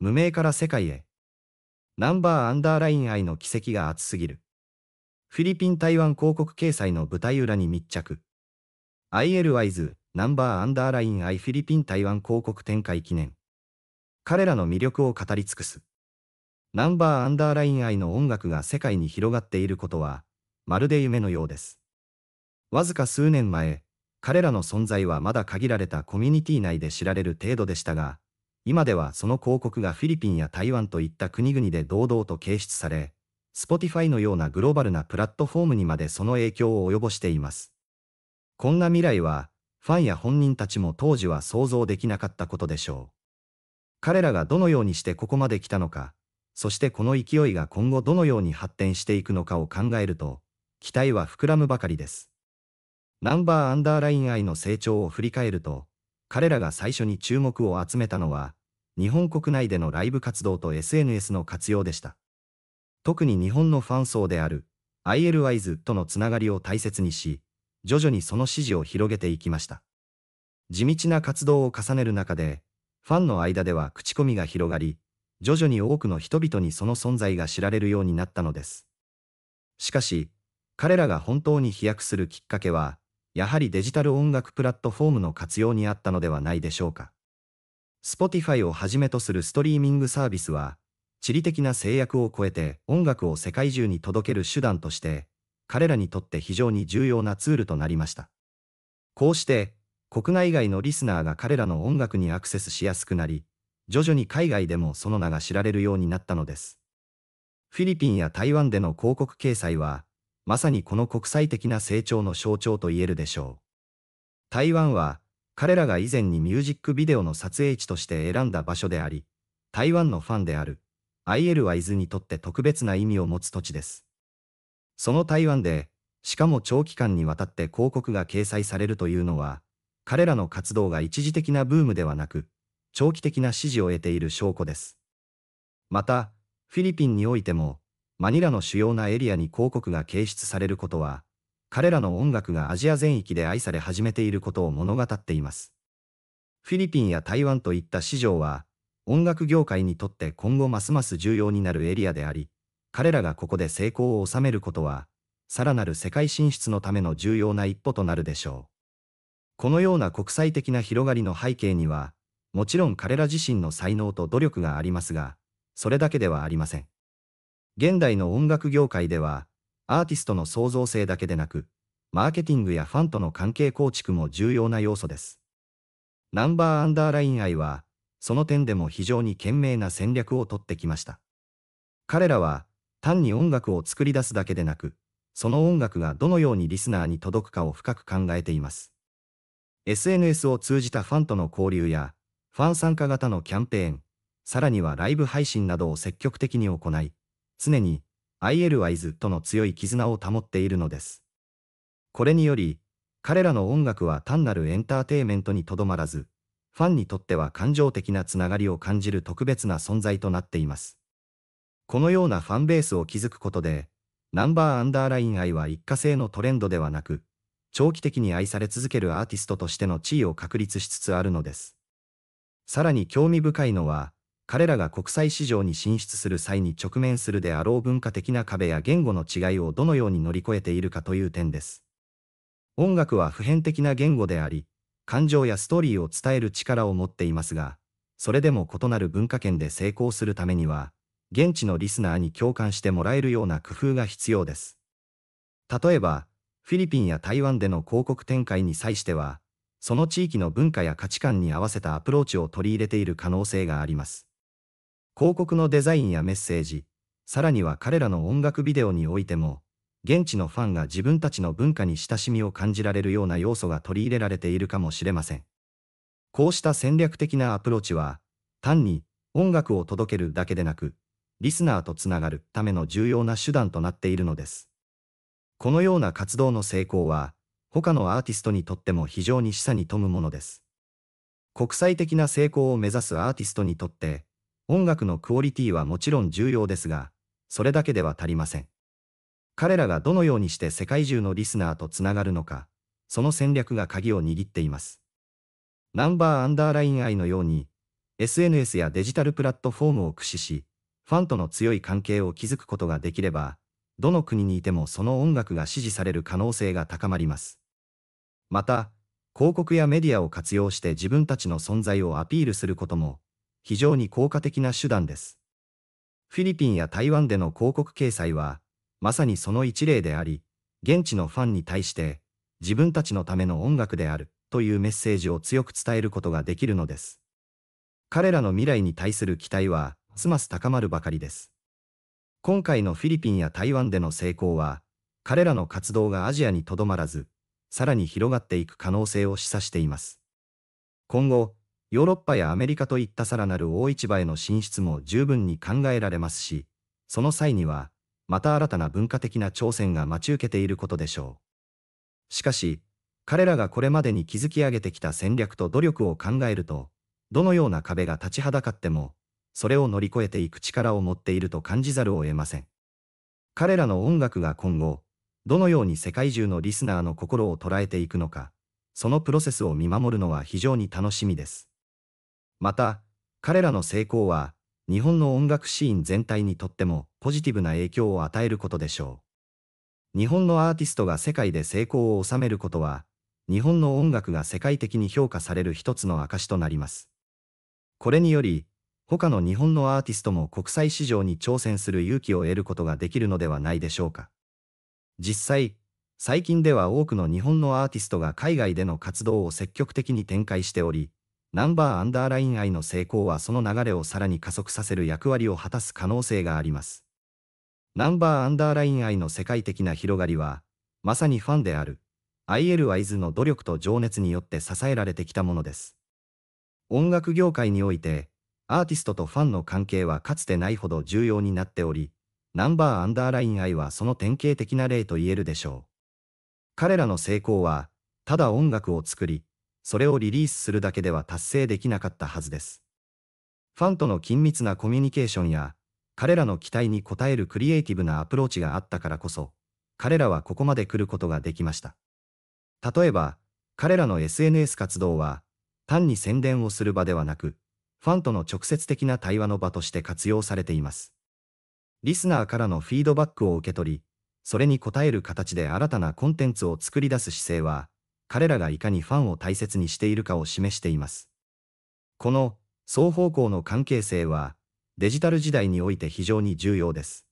無名から世界へ。ナンバーアンダーライン愛の奇跡が熱すぎる。フィリピン台湾広告掲載の舞台裏に密着。i l y s ナンバーアンダーライン愛フィリピン台湾広告展開記念。彼らの魅力を語り尽くす。ナンバーアンダーライン愛の音楽が世界に広がっていることは、まるで夢のようです。わずか数年前、彼らの存在はまだ限られたコミュニティ内で知られる程度でしたが、今ではその広告がフィリピンや台湾といった国々で堂々と掲出され、Spotify のようなグローバルなプラットフォームにまでその影響を及ぼしています。こんな未来は、ファンや本人たちも当時は想像できなかったことでしょう。彼らがどのようにしてここまで来たのか、そしてこの勢いが今後どのように発展していくのかを考えると、期待は膨らむばかりです。ナンバーアンダーライン愛の成長を振り返ると、彼らが最初に注目を集めたのは、日本国内でのライブ活動と SNS の活用でした。特に日本のファン層である ILYZ とのつながりを大切にし、徐々にその支持を広げていきました。地道な活動を重ねる中で、ファンの間では口コミが広がり、徐々に多くの人々にその存在が知られるようになったのです。しかし、彼らが本当に飛躍するきっかけは、やはりデジタル音楽プラットフォームの活用にあったのではないでしょうか。Spotify をはじめとするストリーミングサービスは、地理的な制約を超えて音楽を世界中に届ける手段として、彼らにとって非常に重要なツールとなりました。こうして、国内外のリスナーが彼らの音楽にアクセスしやすくなり、徐々に海外でもその名が知られるようになったのです。フィリピンや台湾での広告掲載は、まさにこの国際的な成長の象徴と言えるでしょう。台湾は、彼らが以前にミュージックビデオの撮影地として選んだ場所であり、台湾のファンである IL は伊豆にとって特別な意味を持つ土地です。その台湾で、しかも長期間にわたって広告が掲載されるというのは、彼らの活動が一時的なブームではなく、長期的な支持を得ている証拠です。また、フィリピンにおいても、マニラの主要なエリアに広告が掲出されることは、彼らの音楽がアジア全域で愛され始めていることを物語っています。フィリピンや台湾といった市場は、音楽業界にとって今後ますます重要になるエリアであり、彼らがここで成功を収めることは、さらなる世界進出のための重要な一歩となるでしょう。このような国際的な広がりの背景には、もちろん彼ら自身の才能と努力がありますが、それだけではありません。現代の音楽業界では、アーティストの創造性だけでなく、マーケティングやファンとの関係構築も重要な要素です。ナンバーアンダーライン愛は、その点でも非常に賢明な戦略をとってきました。彼らは、単に音楽を作り出すだけでなく、その音楽がどのようにリスナーに届くかを深く考えています。SNS を通じたファンとの交流や、ファン参加型のキャンペーン、さらにはライブ配信などを積極的に行い、常に IL i イとの強い絆を保っているのです。これにより、彼らの音楽は単なるエンターテイメントにとどまらず、ファンにとっては感情的なつながりを感じる特別な存在となっています。このようなファンベースを築くことで、ナンバーアンダーライン愛は一過性のトレンドではなく、長期的に愛され続けるアーティストとしての地位を確立しつつあるのです。さらに興味深いのは、彼らが国際市場に進出する際に直面するであろう文化的な壁や言語の違いをどのように乗り越えているかという点です。音楽は普遍的な言語であり、感情やストーリーを伝える力を持っていますが、それでも異なる文化圏で成功するためには、現地のリスナーに共感してもらえるような工夫が必要です。例えば、フィリピンや台湾での広告展開に際しては、その地域の文化や価値観に合わせたアプローチを取り入れている可能性があります。広告のデザインやメッセージ、さらには彼らの音楽ビデオにおいても、現地のファンが自分たちの文化に親しみを感じられるような要素が取り入れられているかもしれません。こうした戦略的なアプローチは、単に音楽を届けるだけでなく、リスナーとつながるための重要な手段となっているのです。このような活動の成功は、他のアーティストにとっても非常に示唆に富むものです。国際的な成功を目指すアーティストにとって、音楽のクオリティはもちろん重要ですが、それだけでは足りません。彼らがどのようにして世界中のリスナーとつながるのか、その戦略が鍵を握っています。ナンバーアンダーライン愛のように、SNS やデジタルプラットフォームを駆使し、ファンとの強い関係を築くことができれば、どの国にいてもその音楽が支持される可能性が高まります。また、広告やメディアを活用して自分たちの存在をアピールすることも、非常に効果的な手段です。フィリピンや台湾での広告掲載は、まさにその一例であり、現地のファンに対して、自分たちのための音楽であるというメッセージを強く伝えることができるのです。彼らの未来に対する期待は、ますます高まるばかりです。今回のフィリピンや台湾での成功は、彼らの活動がアジアにとどまらず、さらに広がっていく可能性を示唆しています。今後、ヨーロッパやアメリカといったさらなる大市場への進出も十分に考えられますし、その際には、また新たな文化的な挑戦が待ち受けていることでしょう。しかし、彼らがこれまでに築き上げてきた戦略と努力を考えると、どのような壁が立ちはだかっても、それを乗り越えていく力を持っていると感じざるを得ません。彼らの音楽が今後、どのように世界中のリスナーの心を捉えていくのか、そのプロセスを見守るのは非常に楽しみです。また、彼らの成功は、日本の音楽シーン全体にとってもポジティブな影響を与えることでしょう。日本のアーティストが世界で成功を収めることは、日本の音楽が世界的に評価される一つの証となります。これにより、他の日本のアーティストも国際市場に挑戦する勇気を得ることができるのではないでしょうか。実際、最近では多くの日本のアーティストが海外での活動を積極的に展開しており、ナンバーアンダーライン愛の成功はその流れをさらに加速させる役割を果たす可能性があります。ナンバーアンダーライン愛の世界的な広がりは、まさにファンである、IL y イの努力と情熱によって支えられてきたものです。音楽業界において、アーティストとファンの関係はかつてないほど重要になっており、ナンバーアンダーライン愛はその典型的な例と言えるでしょう。彼らの成功は、ただ音楽を作り、それをリリースするだけでは達成できなかったはずです。ファンとの緊密なコミュニケーションや、彼らの期待に応えるクリエイティブなアプローチがあったからこそ、彼らはここまで来ることができました。例えば、彼らの SNS 活動は、単に宣伝をする場ではなく、ファンとの直接的な対話の場として活用されています。リスナーからのフィードバックを受け取り、それに応える形で新たなコンテンツを作り出す姿勢は、彼らがいかにファンを大切にしているかを示しています。この双方向の関係性はデジタル時代において非常に重要です。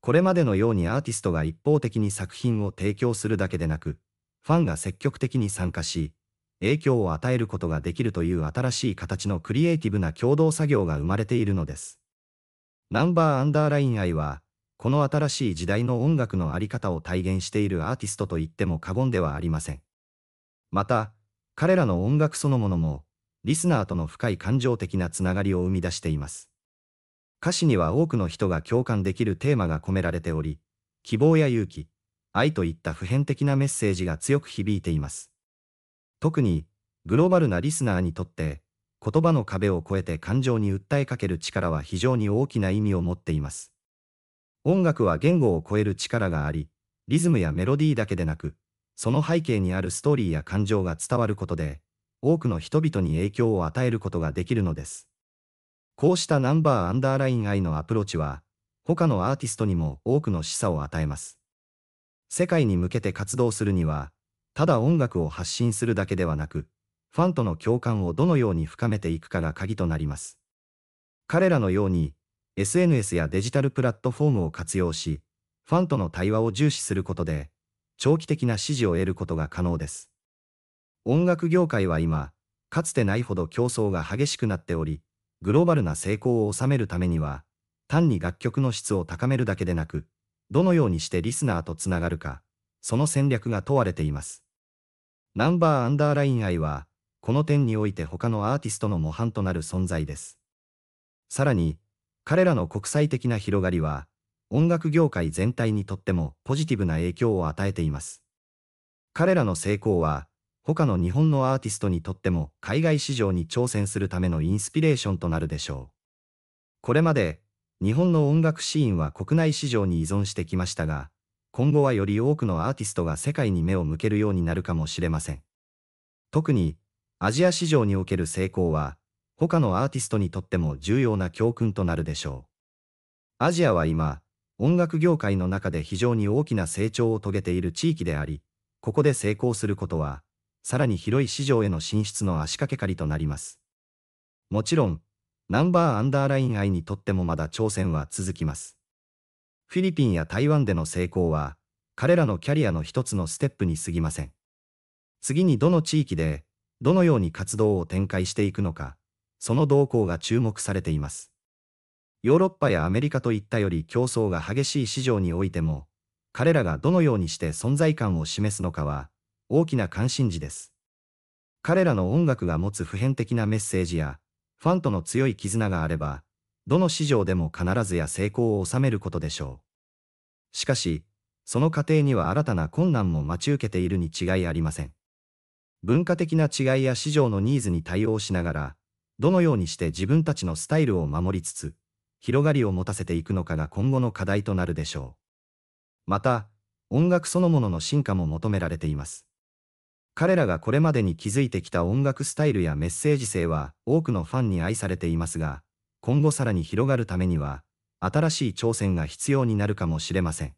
これまでのようにアーティストが一方的に作品を提供するだけでなく、ファンが積極的に参加し、影響を与えることができるという新しい形のクリエイティブな共同作業が生まれているのです。ナンバーアンダーライン愛は、この新しい時代の音楽の在り方を体現しているアーティストと言っても過言ではありません。また、彼らの音楽そのものも、リスナーとの深い感情的なつながりを生み出しています。歌詞には多くの人が共感できるテーマが込められており、希望や勇気、愛といった普遍的なメッセージが強く響いています。特に、グローバルなリスナーにとって、言葉の壁を越えて感情に訴えかける力は非常に大きな意味を持っています。音楽は言語を超える力があり、リズムやメロディーだけでなく、その背景にあるストーリーや感情が伝わることで、多くの人々に影響を与えることができるのです。こうしたナンバーアンダーライン愛のアプローチは、他のアーティストにも多くの示唆を与えます。世界に向けて活動するには、ただ音楽を発信するだけではなく、ファンとの共感をどのように深めていくかが鍵となります。彼らのように、SNS やデジタルプラットフォームを活用し、ファンとの対話を重視することで、長期的な支持を得ることが可能です。音楽業界は今、かつてないほど競争が激しくなっており、グローバルな成功を収めるためには、単に楽曲の質を高めるだけでなく、どのようにしてリスナーとつながるか、その戦略が問われています。ナンバーアンダーライン愛は、この点において他のアーティストの模範となる存在です。さらに、彼らの国際的な広がりは、音楽業界全体にとってもポジティブな影響を与えています。彼らの成功は、他の日本のアーティストにとっても海外市場に挑戦するためのインスピレーションとなるでしょう。これまで、日本の音楽シーンは国内市場に依存してきましたが、今後はより多くのアーティストが世界に目を向けるようになるかもしれません。特に、アジア市場における成功は、他のアーティストにとっても重要な教訓となるでしょう。アジアは今、音楽業界の中で非常に大きな成長を遂げている地域であり、ここで成功することは、さらに広い市場への進出の足掛け借りとなります。もちろん、ナンバーアンダーライン愛にとってもまだ挑戦は続きます。フィリピンや台湾での成功は、彼らのキャリアの一つのステップに過ぎません。次にどの地域で、どのように活動を展開していくのか、その動向が注目されています。ヨーロッパやアメリカといったより競争が激しい市場においても、彼らがどのようにして存在感を示すのかは、大きな関心事です。彼らの音楽が持つ普遍的なメッセージや、ファンとの強い絆があれば、どの市場でも必ずや成功を収めることでしょう。しかし、その過程には新たな困難も待ち受けているに違いありません。文化的な違いや市場のニーズに対応しながら、どのようにして自分たちのスタイルを守りつつ、広がりを持たせていくのかが今後の課題となるでしょう。また、音楽そのものの進化も求められています。彼らがこれまでに築いてきた音楽スタイルやメッセージ性は多くのファンに愛されていますが、今後さらに広がるためには、新しい挑戦が必要になるかもしれません。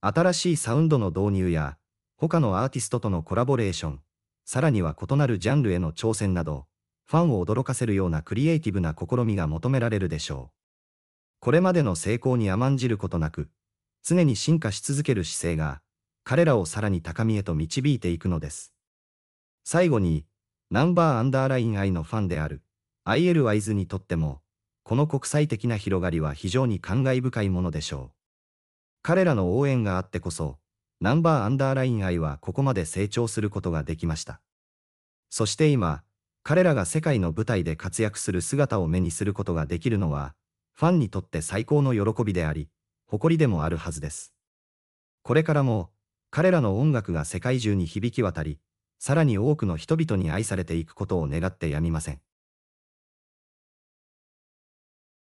新しいサウンドの導入や、他のアーティストとのコラボレーション、さらには異なるジャンルへの挑戦など、ファンを驚かせるようなクリエイティブな試みが求められるでしょう。これまでの成功に甘んじることなく、常に進化し続ける姿勢が、彼らをさらに高みへと導いていくのです。最後に、ナンバーアンダーライン I のファンである、IL ワイズにとっても、この国際的な広がりは非常に感慨深いものでしょう。彼らの応援があってこそ、ナンバーアンダーライン I はここまで成長することができました。そして今、彼らが世界の舞台で活躍する姿を目にすることができるのは、ファンにとって最高の喜びであり、誇りでもあるはずです。これからも、彼らの音楽が世界中に響き渡り、さらに多くの人々に愛されていくことを願ってやみません。